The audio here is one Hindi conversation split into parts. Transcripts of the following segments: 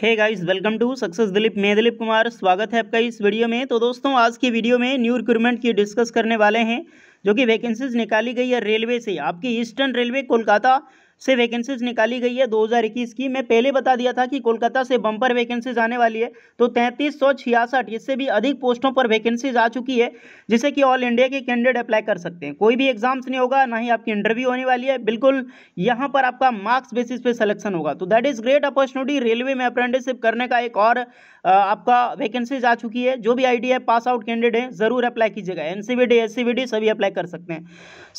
hey guys welcome to success Dilip मैं दिलीप कुमार स्वागत है आपका इस वीडियो में तो दोस्तों आज की वीडियो में न्यू रिक्रूटमेंट की डिस्कस करने वाले हैं जो कि वैकेंसीज निकाली गई है रेलवे से आपकी ईस्टर्न रेलवे कोलकाता से वैकेंसीज निकाली गई है 2021 की मैं पहले बता दिया था कि कोलकाता से बम्पर वैकेंसीज आने वाली है तो तैंतीस सौ छियासठ इससे भी अधिक पोस्टों पर वैकेंसीज आ चुकी है जिसे कि ऑल इंडिया के कैंडिडेट अप्लाई कर सकते हैं कोई भी एग्जाम्स नहीं होगा ना ही आपकी इंटरव्यू होने वाली है बिल्कुल यहाँ पर आपका मार्क्स बेसिस पे सिलेक्शन होगा तो that is great opportunity railway में अप्रेंटिसिप करने का एक और आपका वैकेंसीज आ चुकी है जो भी आई पास आउट कैंडिडेट हैं ज़रूर अप्लाई कीजिएगा एन सी सभी अप्लाई कर सकते हैं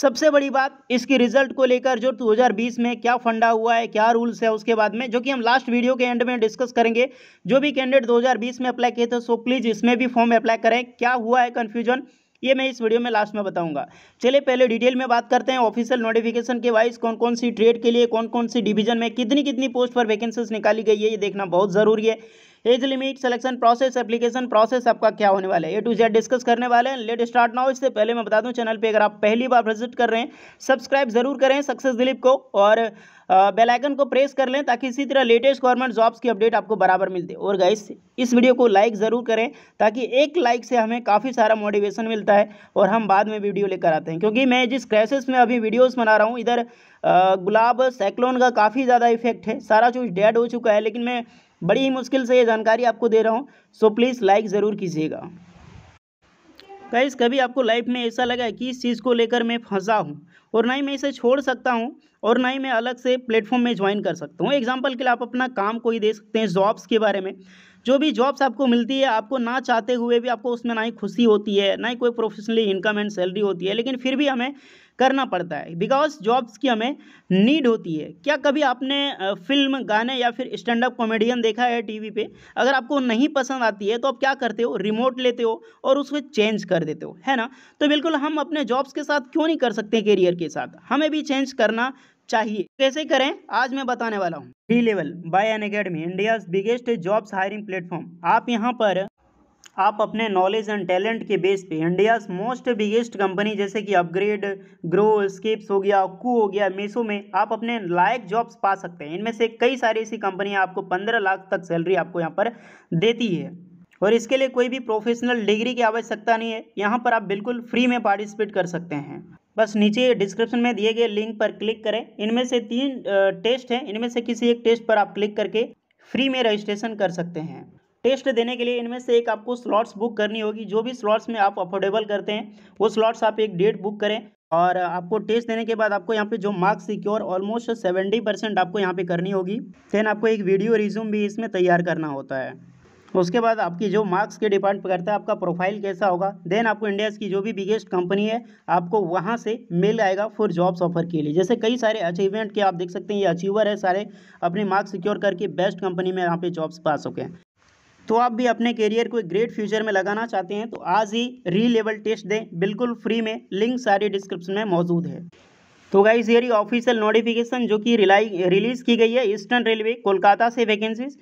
सबसे बड़ी बात इसकी रिजल्ट को लेकर जो दो में में क्या फंडा हुआ है क्या रूल्स है उसके बाद में जो कि हम लास्ट वीडियो के एंड में डिस्कस करेंगे जो भी कैंडिडेट 2020 में अप्लाई किए थे सो प्लीज़ इसमें भी फॉर्म अप्लाई करें क्या हुआ है कन्फ्यूजन ये मैं इस वीडियो में लास्ट में बताऊंगा चलिए पहले डिटेल में बात करते हैं ऑफिशियल नोटिफिकेशन के वाइज कौन कौन सी ट्रेड के लिए कौन कौन सी डिवीजन में कितनी कितनी पोस्ट पर वैकेंसीज निकाली गई है ये देखना बहुत ज़रूरी है age limit selection process application process आपका क्या होने वाला है ए टू जेड डिस्कस करने वाले हैं लेट स्टार्ट नाउ इससे पहले मैं बता दूं चैनल पे अगर आप पहली बार विजिट कर रहे हैं सब्सक्राइब जरूर करें सक्सेस दिलीप को और बेल आइकन को प्रेस कर लें ताकि इसी तरह लेटेस्ट गवर्नमेंट जॉब्स की अपडेट आपको बराबर मिलते और गाइस इस वीडियो को लाइक ज़रूर करें ताकि एक लाइक से हमें काफ़ी सारा मोटिवेशन मिलता है और हम बाद में वीडियो लेकर आते हैं क्योंकि मैं जिस क्राइसिस में अभी वीडियोस बना रहा हूँ इधर गुलाब साइक्लोन का काफ़ी ज़्यादा इफेक्ट है सारा चीज़ डेड हो चुका है लेकिन मैं बड़ी ही मुश्किल से ये जानकारी आपको दे रहा हूँ सो प्लीज़ लाइक ज़रूर कीजिएगा कैस कभी आपको लाइफ में ऐसा लगा कि इस चीज़ को लेकर मैं फंसा हूँ और ना ही मैं इसे छोड़ सकता हूँ और ना ही मैं अलग से प्लेटफॉर्म में ज्वाइन कर सकता हूँ एग्जाम्पल के लिए आप अपना काम कोई दे सकते हैं जॉब्स के बारे में जो भी जॉब्स आपको मिलती है आपको ना चाहते हुए भी आपको उसमें ना ही खुशी होती है ना ही कोई प्रोफेशनली इनकम एंड सैलरी होती है लेकिन फिर भी हमें करना पड़ता है बिकॉज जॉब्स की हमें नीड होती है क्या कभी आपने फिल्म गाने या फिर स्टैंड अप कॉमेडियन देखा है टीवी पे अगर आपको नहीं पसंद आती है तो आप क्या करते हो रिमोट लेते हो और उसको चेंज कर देते हो है ना तो बिल्कुल हम अपने जॉब्स के साथ क्यों नहीं कर सकते करियर के साथ हमें भी चेंज करना चाहिए कैसे करें आज मैं बताने वाला हूँ D level by N academy India biggest jobs hiring platform आप यहाँ पर आप अपने नॉलेज एंड टैलेंट के बेस पे इंडियाज मोस्ट बिगेस्ट कंपनी जैसे कि अपग्रेड ग्रो स्किप्स हो गया कू हो गया मीशो में आप अपने लायक जॉब्स पा सकते हैं इनमें से कई सारी ऐसी कंपनियां आपको पंद्रह लाख तक सैलरी आपको यहाँ पर देती है और इसके लिए कोई भी प्रोफेशनल डिग्री की आवश्यकता नहीं है यहाँ पर आप बिल्कुल फ्री में पार्टिसिपेट कर सकते हैं बस नीचे डिस्क्रिप्शन में दिए गए लिंक पर क्लिक करें इनमें से तीन टेस्ट हैं इनमें से किसी एक टेस्ट पर आप क्लिक करके फ्री में रजिस्ट्रेशन कर सकते हैं टेस्ट देने के लिए इनमें से एक आपको स्लॉट्स बुक करनी होगी जो भी स्लॉट्स में आप अफोर्डेबल करते हैं वो स्लॉट्स आप एक डेट बुक करें और आपको टेस्ट देने के बाद आपको यहाँ पे जो marks secure almost seventy percent आपको यहाँ पे करनी होगी देन आपको एक वीडियो रिज्यूम भी इसमें तैयार करना होता है उसके बाद आपकी जो मार्क्स के डिपेंड करता है आपका प्रोफाइल कैसा होगा देन आपको इंडिया की जो भी बिगेस्ट कंपनी है आपको वहाँ से मेल आएगा फॉर जॉब्स ऑफर के लिए जैसे कई सारे अचीवमेंट के आप देख सकते हैं ये अचीवर है सारे अपने मार्क्स सिक्योर करके बेस्ट कंपनी में यहाँ पे जॉब्स पा सके तो आप भी अपने करियर को ग्रेट फ्यूचर में लगाना चाहते हैं तो आज ही री लेवल टेस्ट दें बिल्कुल फ्री में लिंक सारी डिस्क्रिप्शन में मौजूद है तो गाइज ये ऑफिशियल नोटिफिकेशन जो कि रिलाई रिलीज़ की गई है ईस्टर्न रेलवे कोलकाता से vacancies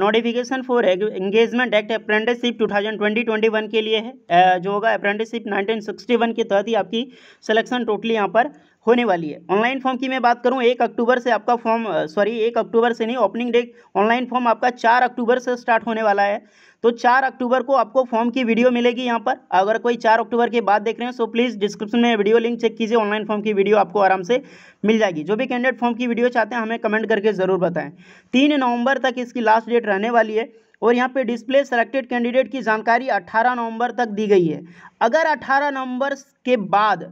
notification for engagement act apprenticeship 2020-21 के लिए है uh, जो होगा अप्रेंटिसशिप 1961 के तहत ही आपकी सिलेक्शन टोटली यहाँ पर होने वाली है ऑनलाइन फॉर्म की मैं बात करूँ एक अक्टूबर से आपका फॉर्म सॉरी एक अक्टूबर से नहीं ओपनिंग डेट ऑनलाइन फॉर्म आपका चार अक्टूबर से स्टार्ट होने वाला है तो चार अक्टूबर को आपको फॉर्म की वीडियो मिलेगी यहाँ पर अगर कोई चार अक्टूबर के बाद देख रहे हैं सो प्लीज़ डिस्क्रिप्शन में वीडियो लिंक चेक कीजिए ऑनलाइन फॉर्म की वीडियो आपको आराम से मिल जाएगी जो भी कैंडिडेट फॉर्म की वीडियो चाहते हैं हमें कमेंट करके ज़रूर बताएं तीन नवंबर तक इसकी लास्ट डेट रहने वाली है और यहाँ पे डिस्प्ले सेलेक्टेड कैंडिडेट की जानकारी 18 नवंबर तक दी गई है अगर 18 नवंबर के बाद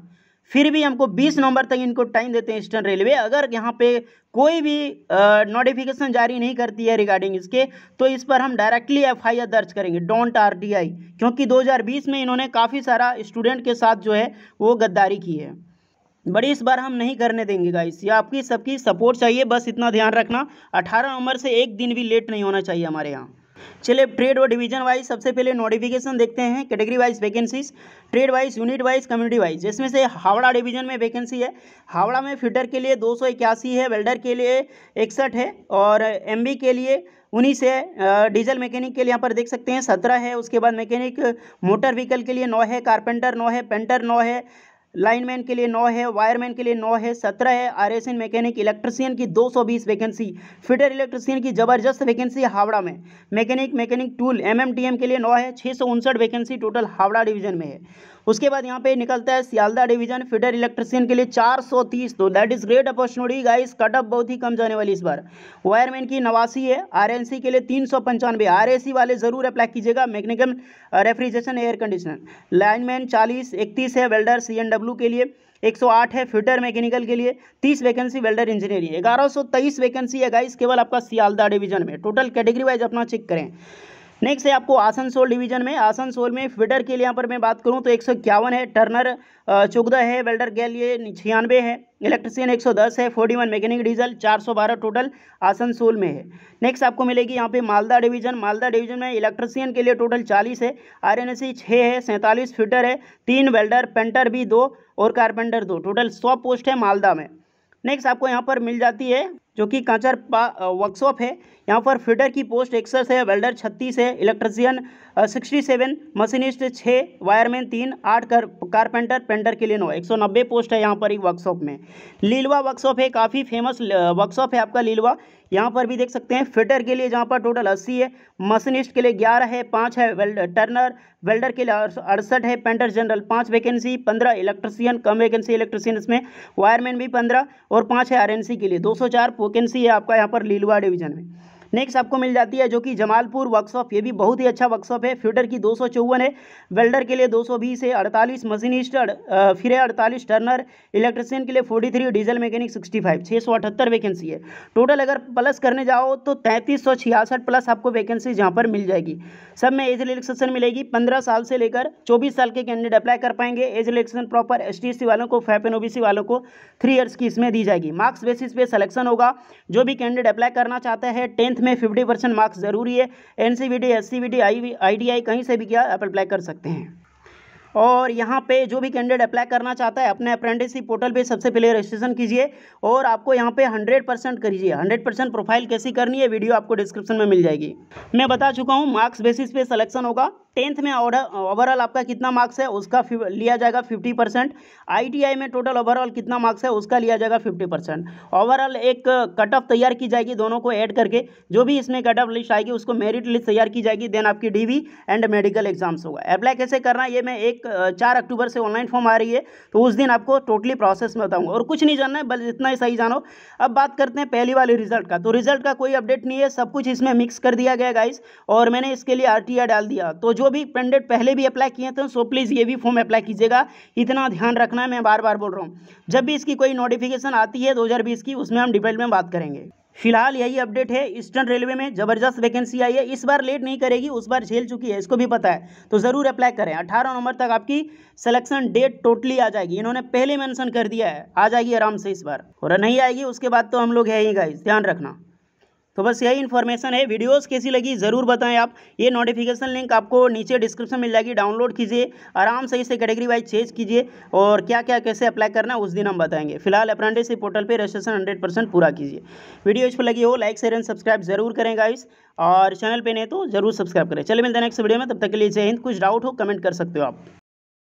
फिर भी हमको 20 नवंबर तक इनको टाइम देते हैं ईस्टर्न रेलवे अगर यहाँ पे कोई भी नोटिफिकेशन जारी नहीं करती है रिगार्डिंग इसके तो इस पर हम डायरेक्टली एफआईआर दर्ज करेंगे डोंट आरटीआई क्योंकि 2020 में इन्होंने काफ़ी सारा स्टूडेंट के साथ जो है वो गद्दारी की है बड़ी इस बार हम नहीं करने देंगे गाइस ये आपकी सबकी सपोर्ट चाहिए बस इतना ध्यान रखना अठारह नवंबर से एक दिन भी लेट नहीं होना चाहिए हमारे यहाँ चलिए ट्रेड और डिवीजन वाइज सबसे पहले नोटिफिकेशन देखते हैं category wise vacancies trade wise unit wise community wise जिसमें से हावड़ा डिवीजन में वैकेंसी है हावड़ा में फिटर के लिए दो है वेल्डर के लिए इकसठ है और एम के लिए उन्नीस है डीजल मैकेनिक के लिए यहाँ पर देख सकते हैं सत्रह है उसके बाद मैकेनिक मोटर व्हीकल के लिए नौ है कारपेंटर नौ है पेंटर नौ है लाइनमैन के लिए नौ है वायरमैन के लिए नौ है सत्रह है आर एन मैकेनिक इलेक्ट्रिसियन की दो सौ बीस वैकेंसी फिटर इलेक्ट्रिसियन की जबरदस्त वैकेंसी हावड़ा में मैकेनिक मैकेनिक टूल एम के लिए नौ है छः वैकेंसी टोटल हावड़ा डिवीजन में है उसके बाद यहाँ पे निकलता है सियालदा डिवीजन फिटर इलेक्ट्रिसियन के लिए 430 तो that is great opportunity guys cutoff बहुत ही कम जाने वाली इस बार वायरमैन की नवासी है आरएनसी के लिए तीन सौ पंचानवे आर वाले ज़रूर अप्लाई कीजिएगा mechanical refrigeration air conditioner lineman चालीस इकतीस है वेल्डर सी के लिए 108 है फिटर मैकेनिकल के लिए 30 वैकेंसी वेल्डर इंजीनियरिंग तेईस वैकेंसी है गाइस केवल आपका सियालदा डिवीजन में टोटल कैटेगरी वाइज अपना चेक करें नेक्स्ट है आपको आसनसोल डिवीजन में आसनसोल में फीडर के लिए यहाँ पर मैं बात करूँ तो एक है टर्नर चुगदा है वेल्डर के लिए छियानवे है सौ 110 है 41 मैकेनिक डीजल 412 टोटल आसनसोल में है नेक्स्ट आपको मिलेगी यहाँ पे मालदा डिवीजन मालदा डिवीजन में इलेक्ट्रिसियन के लिए टोटल 40 है आर एन छः है सैंतालीस फिटर है तीन वेल्डर पेंटर भी दो और कारपेंटर दो टोटल सौ पोस्ट है मालदा में नेक्स्ट आपको यहाँ पर मिल जाती है जो कि कांचर वर्कशॉप है यहाँ पर फीडर की पोस्ट एक्सर्स है वेल्डर छत्तीस है इलेक्ट्रिशियन सिक्सटी सेवन मशीनिस्ट छः वायरमैन तीन आठ कर कारपेंटर पेंटर के लिए नौ एक सौ नब्बे पोस्ट है यहाँ पर एक वर्कशॉप में लीलवा वर्कशॉप है काफ़ी फेमस वर्कशॉप है आपका लीलवा यहाँ पर भी देख सकते हैं फिटर के लिए जहाँ पर टोटल अस्सी है मशीनिस्ट के लिए ग्यारह है पाँच है वेल्डर टर्नर वेल्डर के लिए अड़सठ है पेंटर जनरल पाँच वैकेंसी पंद्रह इलेक्ट्रिसियन कम वैकेंसी इलेक्ट्रिसियन इसमें वायरमैन भी पंद्रह और पाँच है आर के लिए दो सौ वैकेंसी है आपका यहाँ पर लीलवा डिवीजन में नेक्स्ट आपको मिल जाती है जो कि जमालपुर वर्कशॉप ये भी बहुत ही अच्छा वर्कशॉप है फ्यूटर की दो है वेल्डर के लिए दो है अड़तालीस मशीनिस्ट फिर है अड़तालीस टर्नर इलेक्ट्रिशियन के लिए forty three diesel mechanic sixty five छः सौ अठहत्तर वैकेंसी है टोटल अगर प्लस करने जाओ तो तैंतीस सौ छियासठ प्लस आपको वैकेंसी जहाँ पर मिल जाएगी सब में एज रिलेक्सेशन मिलेगी पंद्रह साल से लेकर चौबीस साल के कैंडिडेट अप्लाई कर पाएंगे age relaxation proper S T वालों को फैप एन ओबीसी वालों को थ्री ईयर्स की इसमें दी जाएगी मार्क्स बेसिस पे सिलेक्शन होगा जो भी कैंडिडेट अप्लाई करना चाहता है टेंथ टेंथ में फिफ्टी परसेंट मार्क्स ज़रूरी है N C B D S C B I I T I कहीं से भी क्या आप अप्लाई कर सकते हैं और यहाँ पे जो भी कैंडिडेट अप्लाई करना चाहता है अपने अप्रेंटिसशिप पोर्टल पे सबसे पहले रजिस्ट्रेशन कीजिए और आपको यहाँ पे 100 परसेंट करीजिए 100 परसेंट प्रोफाइल कैसी करनी है वीडियो आपको डिस्क्रिप्शन में मिल जाएगी मैं बता चुका हूँ मार्क्स बेसिस पे सिलेक्शन होगा टेंथ में ओवरऑल आपका कितना मार्क्स है उसका लिया जाएगा फिफ्टी परसेंट आई में टोटल ओवरऑल कितना मार्क्स है उसका लिया जाएगा फिफ्टी परसेंट ओवरऑल एक कट ऑफ तैयार की जाएगी दोनों को ऐड करके जो भी इसमें कट ऑफ लिस्ट आएगी उसको मेरिट लिस्ट तैयार की जाएगी देन आपकी डी एंड मेडिकल एग्जाम्स होगा अप्लाई कैसे करना है ये मैं एक चार अक्टूबर से ऑनलाइन फॉर्म आ रही है तो उस दिन आपको टोटली प्रोसेस में बताऊँगा और कुछ नहीं जानना है बस इतना ही सही जानो अब बात करते हैं पहली वाली रिजल्ट का तो रिजल्ट का कोई अपडेट नहीं है सब कुछ इसमें मिक्स कर दिया गया गाइस और मैंने इसके लिए आर डाल दिया तो जो भी कैंडिडेट पहले भी अप्लाई किए थे सो प्लीज़ ये भी फॉर्म अप्लाई कीजिएगा इतना ध्यान रखना है मैं बार बार बोल रहा हूँ जब भी इसकी कोई नोटिफिकेशन आती है दो की उसमें हम डिटेल में बात करेंगे फिलहाल यही अपडेट है ईस्टर्न रेलवे में जबरदस्त वैकेंसी आई है इस बार लेट नहीं करेगी उस बार झेल चुकी है इसको भी पता है तो ज़रूर अप्लाई करें 18 नवंबर तक आपकी सिलेक्शन डेट टोटली आ जाएगी इन्होंने पहले मेंशन कर दिया है आ जाएगी आराम से इस बार और नहीं आएगी उसके बाद तो हम लोग है ही गाइज ध्यान रखना तो बस यही इन्फॉर्मेशन है वीडियोस कैसी लगी ज़रूर बताएं आप ये नोटिफिकेशन लिंक आपको नीचे डिस्क्रिप्शन मिल जाएगी डाउनलोड कीजिए आराम से इसे कैटेगरी वाइज चेंज कीजिए और क्या क्या कैसे अप्लाई करना उस दिन हम बताएंगे फिलहाल अप्रेंटिसशिप पोर्टल पर रजिस्ट्रेशन हंड्रेड पूरा कीजिए वीडियो इस पर लगी हो लाइक शेयर एंड सब्सक्राइब जरूर करें गाइस और चैनल पर नहीं तो जरूर सब्सक्राइब करें चले मिलते हैं नेक्स्ट वीडियो में तब तक के लिए जय हिंद कुछ डाउट हो कमेंट कर सकते हो आप